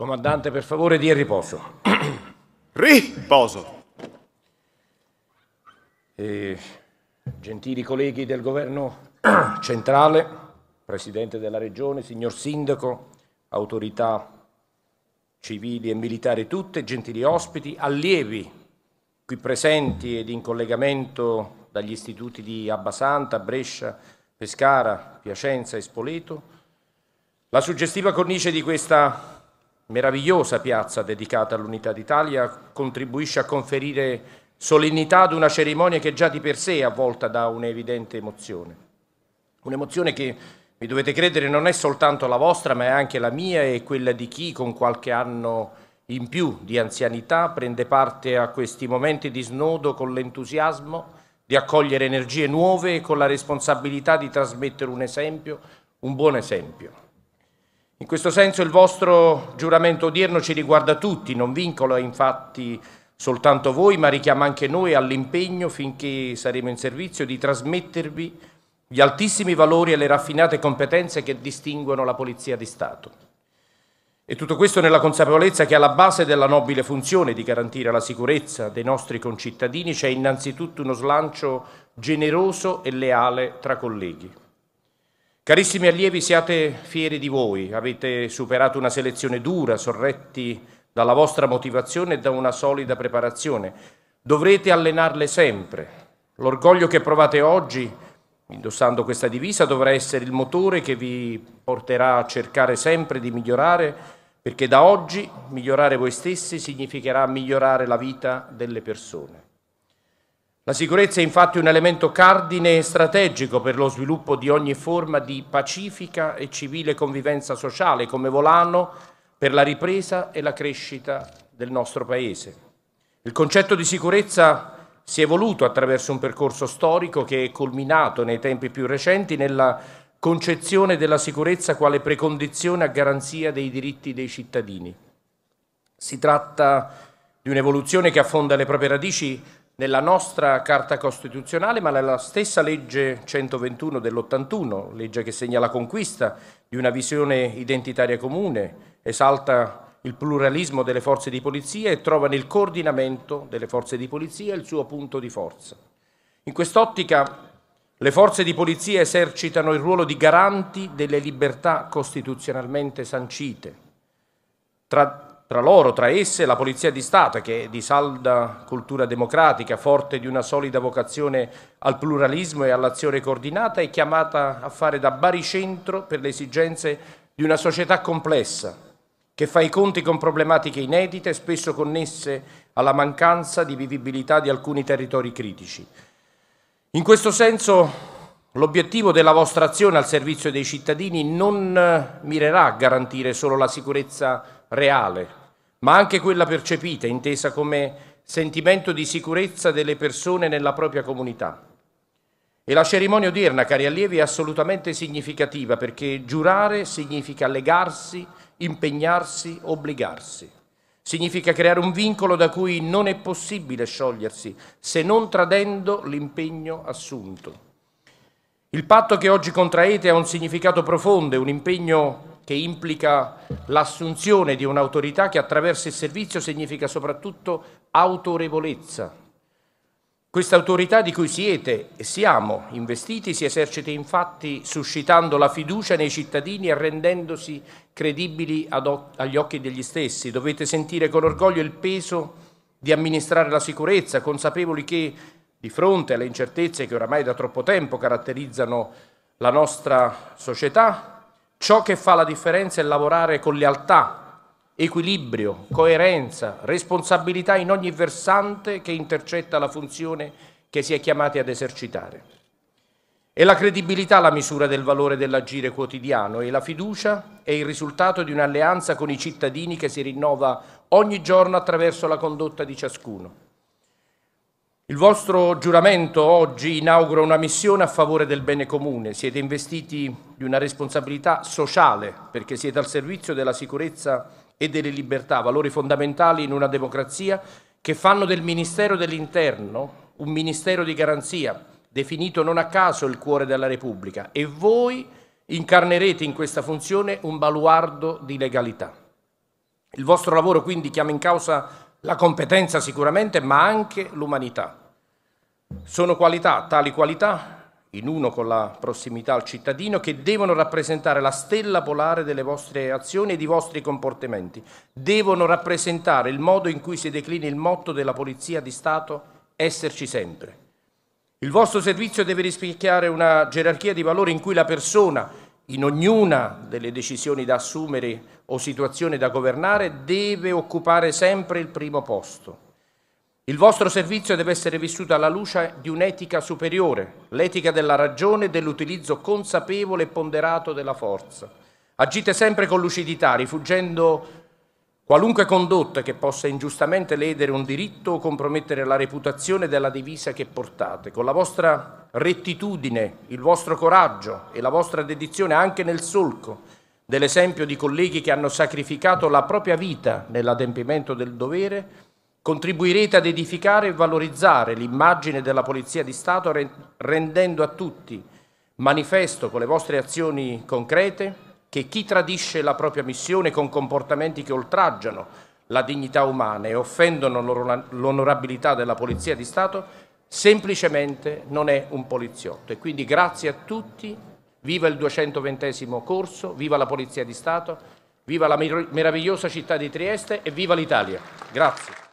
Comandante, per favore, di riposo. Riposo. E, gentili colleghi del governo centrale, Presidente della Regione, signor Sindaco, autorità civili e militari tutte, gentili ospiti, allievi qui presenti ed in collegamento dagli istituti di Abbasanta, Brescia, Pescara, Piacenza e Spoleto, la suggestiva cornice di questa meravigliosa piazza dedicata all'unità d'Italia contribuisce a conferire solennità ad una cerimonia che già di per sé è avvolta da un'evidente emozione. Un'emozione che, mi dovete credere, non è soltanto la vostra, ma è anche la mia e quella di chi con qualche anno in più di anzianità prende parte a questi momenti di snodo con l'entusiasmo di accogliere energie nuove e con la responsabilità di trasmettere un esempio, un buon esempio. In questo senso il vostro giuramento odierno ci riguarda tutti, non vincola infatti soltanto voi, ma richiama anche noi all'impegno finché saremo in servizio di trasmettervi gli altissimi valori e le raffinate competenze che distinguono la Polizia di Stato. E tutto questo nella consapevolezza che alla base della nobile funzione di garantire la sicurezza dei nostri concittadini c'è innanzitutto uno slancio generoso e leale tra colleghi. Carissimi allievi, siate fieri di voi, avete superato una selezione dura, sorretti dalla vostra motivazione e da una solida preparazione. Dovrete allenarle sempre. L'orgoglio che provate oggi, indossando questa divisa, dovrà essere il motore che vi porterà a cercare sempre di migliorare, perché da oggi migliorare voi stessi significherà migliorare la vita delle persone. La sicurezza è infatti un elemento cardine e strategico per lo sviluppo di ogni forma di pacifica e civile convivenza sociale, come volano per la ripresa e la crescita del nostro Paese. Il concetto di sicurezza si è evoluto attraverso un percorso storico che è culminato nei tempi più recenti nella concezione della sicurezza quale precondizione a garanzia dei diritti dei cittadini. Si tratta di un'evoluzione che affonda le proprie radici nella nostra Carta Costituzionale, ma nella stessa legge 121 dell'81, legge che segna la conquista di una visione identitaria comune, esalta il pluralismo delle forze di polizia e trova nel coordinamento delle forze di polizia il suo punto di forza. In quest'ottica le forze di polizia esercitano il ruolo di garanti delle libertà costituzionalmente sancite, tra tra loro, tra esse, la Polizia di Stato, che è di salda cultura democratica, forte di una solida vocazione al pluralismo e all'azione coordinata, è chiamata a fare da baricentro per le esigenze di una società complessa, che fa i conti con problematiche inedite, spesso connesse alla mancanza di vivibilità di alcuni territori critici. In questo senso, L'obiettivo della vostra azione al servizio dei cittadini non mirerà a garantire solo la sicurezza reale, ma anche quella percepita, intesa come sentimento di sicurezza delle persone nella propria comunità. E la cerimonia odierna, cari allievi, è assolutamente significativa perché giurare significa legarsi, impegnarsi, obbligarsi. Significa creare un vincolo da cui non è possibile sciogliersi se non tradendo l'impegno assunto. Il patto che oggi contraete ha un significato profondo, un impegno che implica l'assunzione di un'autorità che attraverso il servizio significa soprattutto autorevolezza. Questa autorità di cui siete e siamo investiti si esercita infatti suscitando la fiducia nei cittadini e rendendosi credibili agli occhi degli stessi. Dovete sentire con orgoglio il peso di amministrare la sicurezza, consapevoli che di fronte alle incertezze che oramai da troppo tempo caratterizzano la nostra società, Ciò che fa la differenza è lavorare con lealtà, equilibrio, coerenza, responsabilità in ogni versante che intercetta la funzione che si è chiamati ad esercitare. È la credibilità la misura del valore dell'agire quotidiano e la fiducia è il risultato di un'alleanza con i cittadini che si rinnova ogni giorno attraverso la condotta di ciascuno. Il vostro giuramento oggi inaugura una missione a favore del bene comune. Siete investiti di una responsabilità sociale perché siete al servizio della sicurezza e delle libertà, valori fondamentali in una democrazia che fanno del Ministero dell'Interno un Ministero di garanzia, definito non a caso il cuore della Repubblica. E voi incarnerete in questa funzione un baluardo di legalità. Il vostro lavoro quindi chiama in causa la competenza sicuramente, ma anche l'umanità. Sono qualità, tali qualità, in uno con la prossimità al cittadino, che devono rappresentare la stella polare delle vostre azioni e dei vostri comportamenti. Devono rappresentare il modo in cui si declina il motto della Polizia di Stato, esserci sempre. Il vostro servizio deve rispecchiare una gerarchia di valori in cui la persona, in ognuna delle decisioni da assumere o situazioni da governare deve occupare sempre il primo posto. Il vostro servizio deve essere vissuto alla luce di un'etica superiore, l'etica della ragione e dell'utilizzo consapevole e ponderato della forza. Agite sempre con lucidità, rifuggendo Qualunque condotta che possa ingiustamente ledere un diritto o compromettere la reputazione della divisa che portate, con la vostra rettitudine, il vostro coraggio e la vostra dedizione anche nel solco dell'esempio di colleghi che hanno sacrificato la propria vita nell'adempimento del dovere, contribuirete ad edificare e valorizzare l'immagine della Polizia di Stato rendendo a tutti manifesto con le vostre azioni concrete che chi tradisce la propria missione con comportamenti che oltraggiano la dignità umana e offendono l'onorabilità della Polizia di Stato semplicemente non è un poliziotto. E quindi grazie a tutti, viva il 220 corso, viva la Polizia di Stato, viva la meravigliosa città di Trieste e viva l'Italia. Grazie.